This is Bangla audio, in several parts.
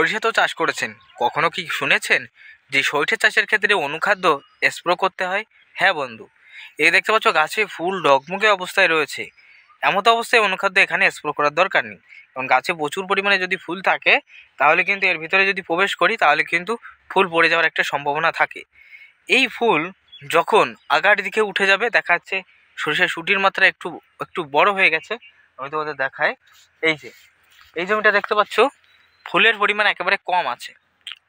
সরিষা তো চাষ করেছেন কখনো কি শুনেছেন যে সরিষা চাষের ক্ষেত্রে অনুখাদ্য স্প্রো করতে হয় হ্যাঁ বন্ধু এই দেখতে পাচ্ছ গাছে ফুল ডগমুগে অবস্থায় রয়েছে এমতো অবস্থায় অনুখাদ্য এখানে স্প্রো করার দরকার নেই কারণ গাছে প্রচুর পরিমাণে যদি ফুল থাকে তাহলে কিন্তু এর ভিতরে যদি প্রবেশ করি তাহলে কিন্তু ফুল পড়ে যাওয়ার একটা সম্ভাবনা থাকে এই ফুল যখন আগার দিকে উঠে যাবে দেখা যাচ্ছে সরিষার সুটির মাত্রা একটু একটু বড় হয়ে গেছে আমি তোমাদের দেখায় এই যে এই জমিটা দেখতে পাচ্ছ ফুলের পরিমাণ একেবারে কম আছে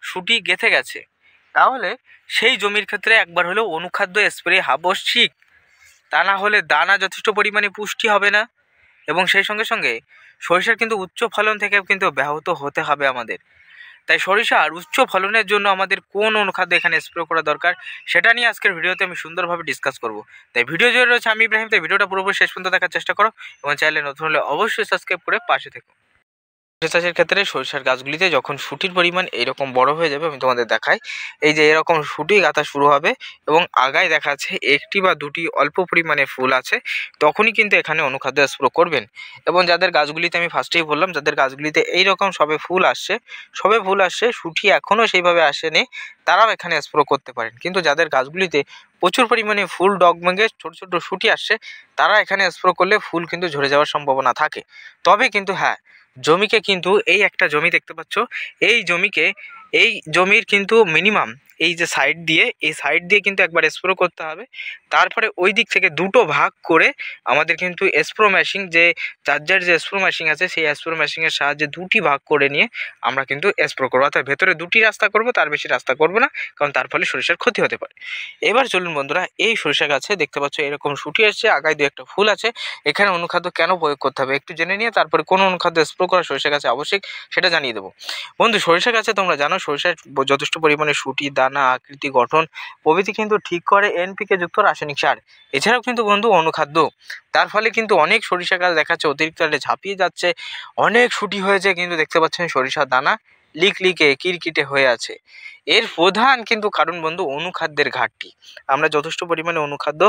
সুটি গেথে গেছে তাহলে সেই জমির ক্ষেত্রে একবার হলেও অনুখাদ্য স্প্রে আবশ্যিক তা না হলে দানা যথেষ্ট পরিমাণে পুষ্টি হবে না এবং সেই সঙ্গে সঙ্গে সরিষার কিন্তু উচ্চ ফলন থেকে কিন্তু ব্যাহত হতে হবে আমাদের তাই সরিষার উচ্চ ফলনের জন্য আমাদের কোন অনুখাদ্য এখানে স্প্রে করা দরকার সেটা নিয়ে আজকের ভিডিওতে আমি সুন্দরভাবে ডিসকাস করব তাই ভিডিও জুড়ে রয়েছে আমি ইব্রাহিম তাই ভিডিওটা পুরোপুরি শেষ পর্যন্ত দেখার চেষ্টা করো এবং চাইলে নতুন হলে অবশ্যই সাবস্ক্রাইব করে পাশে থেকো সবজি চাষের ক্ষেত্রে সরিষার গাছগুলিতে যখন সুটির পরিমাণ এরকম বড় হয়ে যাবে আমি তোমাদের দেখাই এই যে এরকম সুটি গাঁথা শুরু হবে এবং আগায় দেখা যাচ্ছে একটি বা দুটি অল্প পরিমাণে ফুল আছে তখনই কিন্তু এখানে অনুখাদ্য স্প্রো করবেন এবং যাদের গাছগুলিতে আমি ফার্স্টেই বললাম যাদের গাছগুলিতে এইরকম সবে ফুল আসছে সবে ফুল আসছে সুটি এখনও সেইভাবে আসেনি তারাও এখানে স্প্রো করতে পারেন কিন্তু যাদের গাছগুলিতে প্রচুর পরিমাণে ফুল ডগমেঙ্গে ছোট ছোট সুটি আসছে তারা এখানে স্প্রো করলে ফুল কিন্তু ঝরে যাওয়ার সম্ভাবনা থাকে তবে কিন্তু হ্যাঁ জমিকে কিন্তু এই একটা জমি দেখতে পাচ্ছ এই জমিকে এই জমির কিন্তু মিনিমাম এই যে সাইড দিয়ে এই সাইড দিয়ে কিন্তু একবার স্প্রো করতে হবে তারপরে ওই দিক থেকে দুটো ভাগ করে আমাদের কিন্তু স্প্রো ম্যাশিং যে চার্জার যে স্প্রো ম্যাশিং আছে সেই স্প্রো ম্যাশিংয়ের সাহায্যে দুটি ভাগ করে নিয়ে আমরা কিন্তু স্প্রো করবো অর্থাৎ ভেতরে দুটি রাস্তা করব তার বেশি রাস্তা করব না কারণ তার ফলে সরিষার ক্ষতি হতে পারে এবার চলুন বন্ধুরা এই সরিষা গাছে দেখতে পাচ্ছ এরকম শুটি আসছে আগায় দু একটা ফুল আছে এখানে অনুখাদ্য কেন প্রয়োগ করতে হবে একটু জেনে নিয়ে তারপরে কোন অনুখাদ্য স্প্রো করা সরিষা গাছে আবশ্যক সেটা জানিয়ে দেবো বন্ধু সরিষা গাছে তোমরা জানো সরিষার যথেষ্ট পরিমাণে শুটি দা দানা আকৃতি গঠন প্রভৃতি কিন্তু ঠিক করে এনপিকে যুক্ত রাসায়নিক সার এছাড়াও কিন্তু বন্ধু অনুখাদ্য তার ফলে কিন্তু অনেক সরিষা গাছ দেখাচ্ছে অতিরিক্ত আলে ঝাঁপিয়ে যাচ্ছে অনেক ছুটি হয়েছে কিন্তু দেখতে পাচ্ছেন সরিষার দানা লিকলিকে কিরকিটে হয়ে আছে এর প্রধান কিন্তু কারণ বন্ধু অনুখাদ্যের ঘাটতি আমরা যথেষ্ট পরিমাণে অনুখাদ্য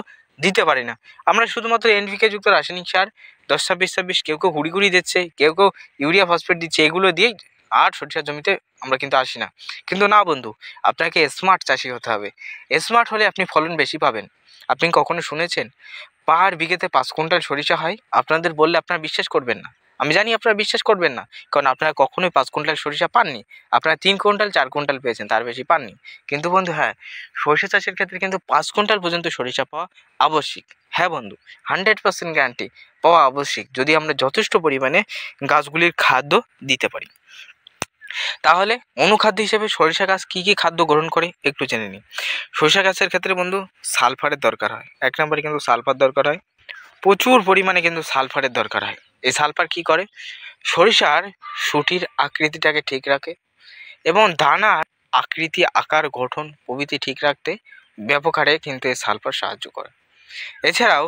দিতে পারি না আমরা শুধুমাত্র এনভিকে যুক্ত রাসায়নিক সার দশ ছাব্বিশ ছাব্বিশ কেউ কেউ হুড়িগুড়ি দিচ্ছে কেউ কেউ ইউরিয়া ফসফেট দিচ্ছে এগুলো দিয়েই আর সরিষার জমিতে আমরা কিন্তু আসি না কিন্তু না বন্ধু আপনাকে স্মার্ট চাষি হতে হবে স্মার্ট হলে আপনি ফলন বেশি পাবেন আপনি কখনো শুনেছেন পার বিঘেতে পাঁচ কুইন্টাল সরিষা হয় আপনাদের বললে আপনারা বিশ্বাস করবেন না আমি জানি আপনারা বিশ্বাস করবেন না কারণ আপনারা কখনোই পাঁচ কুইন্টাল সরিষা পাননি আপনারা তিন কুইন্টাল চার কুইন্টাল পেয়েছেন তার বেশি পাননি কিন্তু বন্ধু হ্যাঁ সরিষা চাষের ক্ষেত্রে কিন্তু পাঁচ কুইন্টাল পর্যন্ত সরিষা পাওয়া আবশ্যিক হ্যাঁ বন্ধু হান্ড্রেড পার্সেন্ট গ্যারান্টি পাওয়া আবশ্যিক যদি আমরা যথেষ্ট পরিমাণে গাছগুলির খাদ্য দিতে পারি তাহলে অনুখাদ্য হিসেবে সরিষা গাছ কী কী খাদ্য গ্রহণ করে একটু জেনে নিই সরিষা গাছের ক্ষেত্রে বন্ধু সালফারের দরকার হয় এক নম্বরে কিন্তু সালফার দরকার হয় প্রচুর পরিমাণে কিন্তু সালফারের দরকার হয় এই সালফার কি করে সরিষার সুটির আকৃতিটাকে ঠিক রাখে এবং দানার আকৃতি আকার গঠন প্রভৃতি ঠিক রাখতে ব্যাপকারে কিন্তু এই সালফার সাহায্য করে এছাড়াও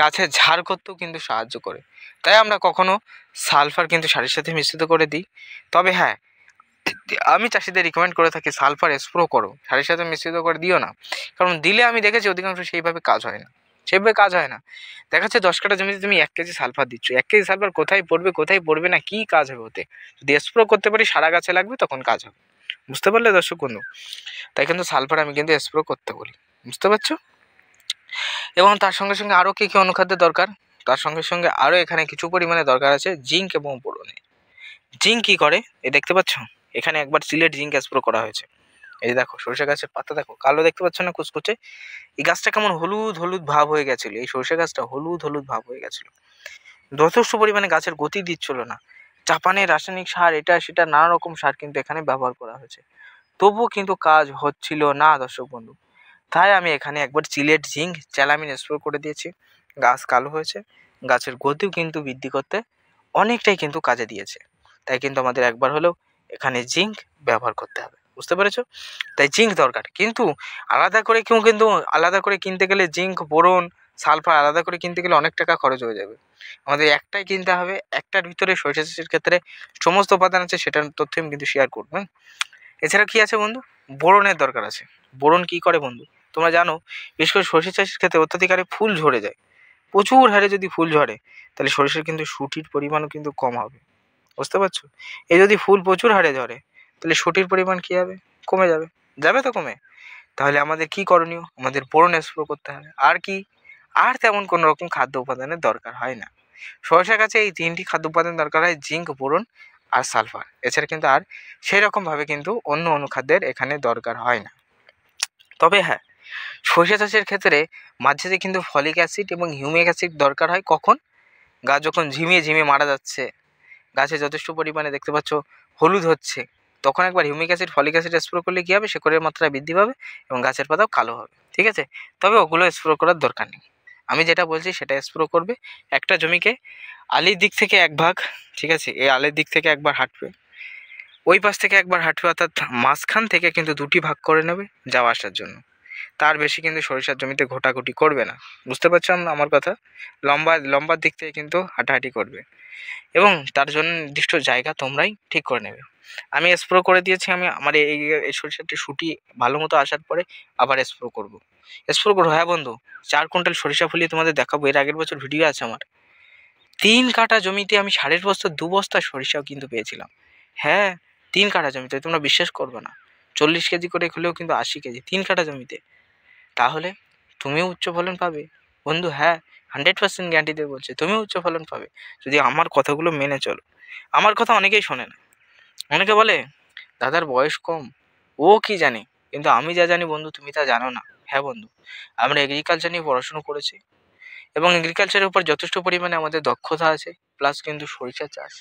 গাছের ঝাড় করতেও কিন্তু সাহায্য করে তাই আমরা কখনো সালফার কিন্তু সারির সাথে মিশ্রিত করে দিই তবে হ্যাঁ আমি চাষিদের রিকমেন্ড করে থাকি সালফার স্প্রো করো সারের সাথে মিশ্রিত করে দিও না কারণ দিলে আমি দেখেছি অধিকাংশ সেইভাবে কাজ হয় না সেভাবে কাজ হয় না দেখা যাচ্ছে দশ কাটা জমিতে তুমি এক কেজি সালফার দিচ্ছ এক কেজি সালফার কোথায় পড়বে কোথায় পড়বে না কী কাজ হবে ওতে যদি স্প্রো করতে পারি সারা গাছে লাগবে তখন কাজ হবে বুঝতে পারলে দর্শক বন্ধু তাই কিন্তু সালফার আমি কিন্তু স্প্রো করতে বলি বুঝতে পারছো এবং তার সঙ্গে সঙ্গে আরও কী কী অনুখাদ্যের দরকার তার সঙ্গে সঙ্গে আরও এখানে কিছু পরিমাণে দরকার আছে জিঙ্ক এবং বোরনের জিঙ্ক কী করে এ দেখতে পাচ্ছ এখানে একবার সিলেট জিঙ্ক স্প্রো করা হয়েছে এই দেখো সরষে গাছের পাতা দেখো কালো দেখতে পাচ্ছ না কুচকুচে এই গাছটা কেমন হলুদ হলুদ ভাব হয়ে গেছিলো এই সরষে গাছটা হলুদ হলুদ ভাব হয়ে গেছিলো যথেষ্ট পরিমাণে গাছের গতি দিচ্ছিল না জাপানে রাসায়নিক সার এটা সেটা নানা রকম সার কিন্তু এখানে ব্যবহার করা হয়েছে তবুও কিন্তু কাজ হচ্ছিল না দর্শক বন্ধু তাই আমি এখানে একবার চিলেট জিঙ্ক চ্যালামিন স্প্রে করে দিয়েছি গাছ কালো হয়েছে গাছের গতিও কিন্তু বৃদ্ধি করতে অনেকটাই কিন্তু কাজে দিয়েছে তাই কিন্তু আমাদের একবার হলেও এখানে জিঙ্ক ব্যবহার করতে হবে বুঝতে পেরেছো তাই জিঙ্ক দরকার কিন্তু আলাদা করে কেউ কিন্তু আলাদা করে কিনতে গেলে জিঙ্ক বোরন সালফার আলাদা করে কিনতে গেলে অনেক টাকা খরচ হয়ে যাবে আমাদের একটাই কিনতে হবে একটার ভিতরে সরিষা চাষের ক্ষেত্রে সমস্ত উপাদান আছে সেটার তথ্য আমি কিন্তু শেয়ার করবো হ্যাঁ? এছাড়া কী আছে বন্ধু বোরনের দরকার আছে বোরন কি করে বন্ধু তোমরা জানো বিশেষ করে সরিষা চাষের ক্ষেত্রে অত্যাধিক হারে ফুল ঝরে যায় প্রচুর হারে যদি ফুল ঝরে তাহলে সরিষার কিন্তু সুটির পরিমাণও কিন্তু কম হবে বুঝতে পারছো এ যদি ফুল প্রচুর হারে ঝরে তাহলে সুটির পরিমাণ কী হবে কমে যাবে যাবে তো কমে তাহলে আমাদের কি করণীয় আমাদের বোরন স্প্রো করতে হবে আর কি আর তেমন কোনো রকম খাদ্য উপাদানের দরকার হয় না সরষের গাছে এই তিনটি খাদ্য উপাদান দরকার হয় জিঙ্ক বোরন আর সালফার এছাড়া কিন্তু আর সেই রকমভাবে কিন্তু অন্য অনুখাদ্যের এখানে দরকার হয় না তবে হ্যাঁ সরষে চাষের ক্ষেত্রে মাঝেতে কিন্তু ফলিক অ্যাসিড এবং হিউমিক অ্যাসিড দরকার হয় কখন গাছ যখন ঝিমিয়ে ঝিমিয়ে মারা যাচ্ছে গাছে যথেষ্ট পরিমাণে দেখতে পাচ্ছ হলুদ হচ্ছে তখন একবার humic acid folic acid spray করলে কী হবে শেকড়ের মাত্রা বৃদ্ধি পাবে এবং গাছের পাতাও কালো হবে ঠিক আছে তবে ওগুলো স্প্রো করার দরকার নেই আমি যেটা বলছি সেটা স্প্রো করবে একটা জমিকে আলির দিক থেকে এক ভাগ ঠিক আছে এই আলের দিক থেকে একবার হাঁটবে ওই পাশ থেকে একবার হাঁটবে অর্থাৎ মাঝখান থেকে কিন্তু দুটি ভাগ করে নেবে যাওয়া আসার জন্য তার বেশি কিন্তু সরিষার জমিতে ঘোটাঘুটি করবে না বুঝতে পারছো আমার কথা লম্বা লম্বার দিক থেকে কিন্তু হাঁটাহাঁটি করবে এবং তার জন্য নির্দিষ্ট জায়গা তোমরাই ঠিক করে নেবে আমি স্প্রো করে দিয়েছি আমি আমার এই এই সরিষাটি শুটি ভালো মতো আসার পরে আবার স্প্রো করব। স্প্রো করবো হ্যাঁ বন্ধু চার কুইন্টাল সরিষা ফুলিয়ে তোমাদের দেখাবো এর আগের বছর ভিডিও আছে আমার তিন কাটা জমিতে আমি সাড়ে বস্তা দু বস্তা সরিষাও কিন্তু পেয়েছিলাম হ্যাঁ তিন কাটা জমিতে তোমরা বিশ্বাস করবে না চল্লিশ কেজি করে খুলেও কিন্তু আশি কেজি তিন কাঠা জমিতে তাহলে তুমিও উচ্চ ফলন পাবে বন্ধু হ্যাঁ হান্ড্রেড পার্সেন্ট গ্যারান্টি দিয়ে বলছে তুমিও উচ্চ ফলন পাবে যদি আমার কথাগুলো মেনে চলো আমার কথা অনেকেই শোনে না অনেকে বলে দাদার বয়স কম ও কি জানে কিন্তু আমি যা জানি বন্ধু তুমি তা জানো না হ্যাঁ বন্ধু আমরা এগ্রিকালচার নিয়ে পড়াশুনো করেছি এবং এগ্রিকালচারের উপর যথেষ্ট পরিমাণে আমাদের দক্ষতা আছে প্লাস কিন্তু সরিষা চাষ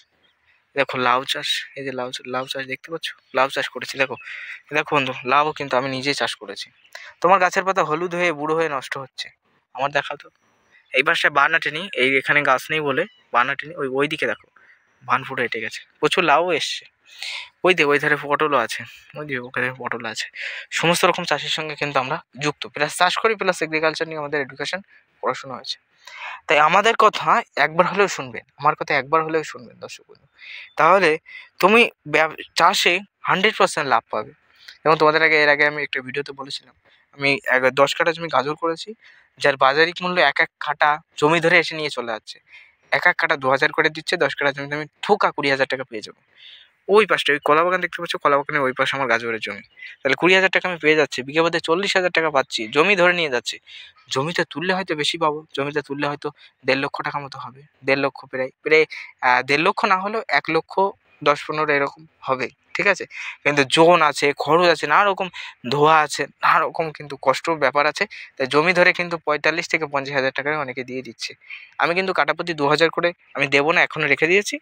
দেখো লাউ চাষ এই যে লাউ লাউ চাষ দেখতে পাচ্ছ লাউ চাষ করেছি দেখো দেখো বন্ধু লাউও কিন্তু আমি নিজেই চাষ করেছি তোমার গাছের পাতা হলুদ হয়ে বুড়ো হয়ে নষ্ট হচ্ছে আমার দেখা তো এই পাশে বান আটেনি এই এখানে গাছ নেই বলে বান আটেনি ওই ওই দিকে দেখো বান ফুটো হেঁটে গেছে প্রচুর লাউ এসছে ওই দিয়ে ওই ধারে পটলও আছে ওই দিয়ে ওখানে পটল আছে সমস্ত রকম চাষের সঙ্গে কিন্তু আমরা যুক্ত প্লাস চাষ করি প্লাস এগ্রিকালচার নিয়ে আমাদের এডুকেশন পড়াশোনা হয়েছে তাই আমাদের কথা একবার হলেও শুনবেন আমার কথা একবার হলেও শুনবেন দর্শক বন্ধু তাহলে তুমি চাষে হান্ড্রেড পার্সেন্ট লাভ পাবে এবং তোমাদের আগে এর আগে আমি একটা ভিডিওতে বলেছিলাম আমি দশ কাটা জমি গাজর করেছি যার বাজারিক মূল্য এক এক কাটা জমি ধরে এসে নিয়ে চলে যাচ্ছে এক এক কাটা দু হাজার করে দিচ্ছে দশ কাটা জমিতে আমি ঠোকা কুড়ি হাজার টাকা পেয়ে যাবো ওই পাশটা ওই কলা বাগান দেখতে পাচ্ছ কলা ওই পাশে আমার গাজরের জমি তাহলে কুড়ি হাজার টাকা আমি পেয়ে যাচ্ছি বিঘে বাদে চল্লিশ হাজার টাকা পাচ্ছি জমি ধরে নিয়ে যাচ্ছে জমিতে তুললে হয়তো বেশি পাবো জমিতে তুললে হয়তো দেড় লক্ষ টাকা মতো হবে দেড় লক্ষ প্রায় প্রায় দেড় লক্ষ না হলেও এক লক্ষ দশ পনেরো এরকম হবে ঠিক আছে কিন্তু জোন আছে খরচ আছে নানা রকম ধোয়া আছে নানা রকম কিন্তু কষ্টর ব্যাপার আছে তাই জমি ধরে কিন্তু পঁয়তাল্লিশ থেকে পঞ্চাশ হাজার টাকায় অনেকে দিয়ে দিচ্ছে আমি কিন্তু কাটাপতি দু হাজার করে আমি দেবো না এখনও রেখে দিয়েছি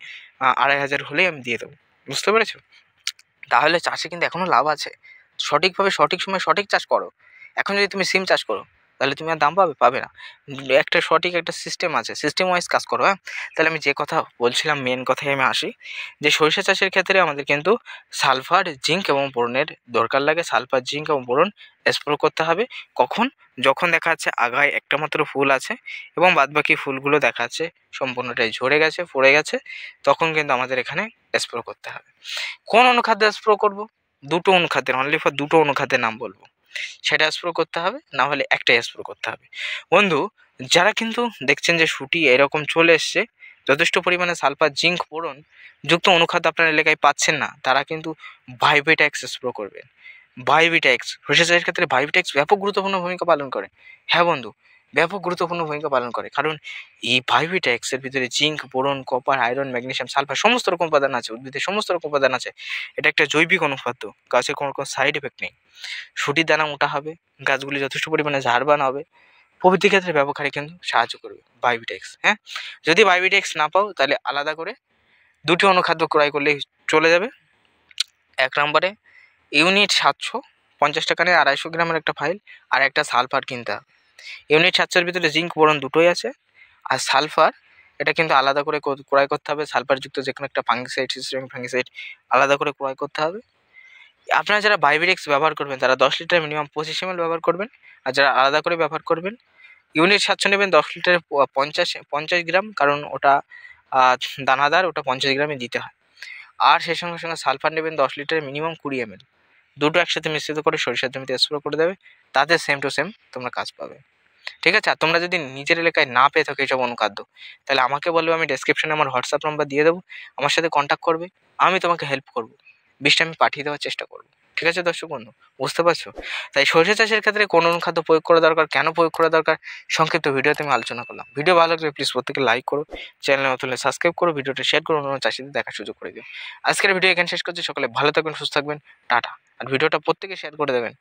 আড়াই হাজার হলেই আমি দিয়ে দেবো বুঝতে পেরেছো তাহলে চাষে কিন্তু এখনও লাভ আছে সঠিকভাবে সঠিক সময় সঠিক চাষ করো এখন যদি তুমি সিম চাষ করো তাহলে তুমি আর দাম পাবে পাবে না একটা সঠিক একটা সিস্টেম আছে সিস্টেম ওয়াইজ কাজ করো হ্যাঁ তাহলে আমি যে কথা বলছিলাম মেন কথায় আমি আসি যে সরিষা চাষের ক্ষেত্রে আমাদের কিন্তু সালফার জিঙ্ক এবং বোরনের দরকার লাগে সালফার জিঙ্ক এবং বোরন স্প্রো করতে হবে কখন যখন দেখা যাচ্ছে আগায় একটা মাত্র ফুল আছে এবং বাদবাকি ফুলগুলো দেখা যাচ্ছে সম্পূর্ণটাই ঝরে গেছে পড়ে গেছে তখন কিন্তু আমাদের এখানে স্প্রো করতে হবে কোন অনুখাদ্য স্প্রো করব দুটো অনুখাদ্যের অনলি ফর দুটো অনুখাদ্যের নাম বলবো সেটা স্প্রো করতে হবে না হলে একটাই স্প্রো করতে হবে বন্ধু যারা কিন্তু দেখছেন যে শুটি এরকম চলে এসছে যথেষ্ট পরিমাণে সালফার জিঙ্ক বোরন যুক্ত অনুখাদ্য আপনার এলাকায় পাচ্ছেন না তারা কিন্তু ভাইবেটাক্স স্প্রো করবেন ভাইভিটাক্স সর্ষে ক্ষেত্রে ভাইভিটাক্স ব্যাপক গুরুত্বপূর্ণ ভূমিকা পালন করে হ্যাঁ বন্ধু ব্যাপক গুরুত্বপূর্ণ ভূমিকা পালন করে কারণ এই ভাইভি ট্যাক্সের ভিতরে zinc boron copper iron magnesium sulphur সমস্ত রকম উপাদান আছে উদ্ভিদের সমস্ত রকম উপাদান আছে এটা একটা জৈবিক অনুপাদ্য গাছের কোনো কোনো সাইড এফেক্ট নেই সুটির দানা মোটা হবে গাছগুলি যথেষ্ট পরিমাণে ঝাড়বান হবে প্রভৃতি ক্ষেত্রে ব্যবহারে কিন্তু সাহায্য করবে বায়োবিটেক্স হ্যাঁ যদি বায়োবিটেক্স না পাও তাহলে আলাদা করে দুটি অনুখাদ্য ক্রয় করলে চলে যাবে এক নম্বরে ইউনিট সাতশো পঞ্চাশ টাকা নিয়ে আড়াইশো গ্রামের একটা ফাইল আর একটা সালফার কিনতে হবে ইউনিট সাতশোর ভিতরে জিঙ্ক বোরন দুটোই আছে আর সালফার এটা কিন্তু আলাদা করে ক্রয় করতে হবে সালফারযুক্ত যে কোনো একটা ফাঙ্গিসাইড সিস্টেমিক ফাঙ্গিসাইড আলাদা করে ক্রয় করতে হবে আপনারা যারা বাইবিরেক্স ব্যবহার করবেন তারা দশ লিটার মিনিমাম পঁচিশ এম ব্যবহার করবেন আর যারা আলাদা করে ব্যবহার করবেন ইউনিট সাতশো নেবেন দশ লিটারে পঞ্চাশ পঞ্চাশ গ্রাম কারণ ওটা দানাদার ওটা পঞ্চাশ গ্রামে দিতে হয় আর সেই সঙ্গে সঙ্গে সালফার নেবেন দশ লিটারে মিনিমাম কুড়ি এমএল দুটো একসাথে মিশ্রিত করে সরিষার জমিতে স্প্রো করে দেবে তাতে সেম টু সেম তোমরা কাজ পাবে ঠিক আছে আর তোমরা যদি নিজের এলাকায় না পেয়ে থাকো এইসব অনুখাদ্য তাহলে আমাকে বলবে আমি ডেসক্রিপশনে আমার হোয়াটসঅ্যাপ নাম্বার দিয়ে দেবো আমার সাথে কন্ট্যাক্ট করবে আমি তোমাকে হেল্প করব বিষটা আমি পাঠিয়ে দেওয়ার চেষ্টা করব ঠিক আছে দর্শক বন্ধু বুঝতে পারছো তাই সরষে চাষের ক্ষেত্রে কোন অনুখাদ্য প্রয়োগ করা দরকার কেন প্রয়োগ করা দরকার সংক্ষিপ্ত ভিডিওতে আমি আলোচনা করলাম ভিডিও ভালো লাগলে প্লিজ প্রত্যেকে লাইক করো চ্যানেল নতুন সাবস্ক্রাইব করো ভিডিওটা শেয়ার করো অন্য চাষিদের দেখার সুযোগ করে দিও আজকের ভিডিও এখানে শেষ করছি সকালে ভালো থাকবেন সুস্থ থাকবেন টাটা আর ভিডিওটা প্রত্যেকে শেয়ার করে দেবেন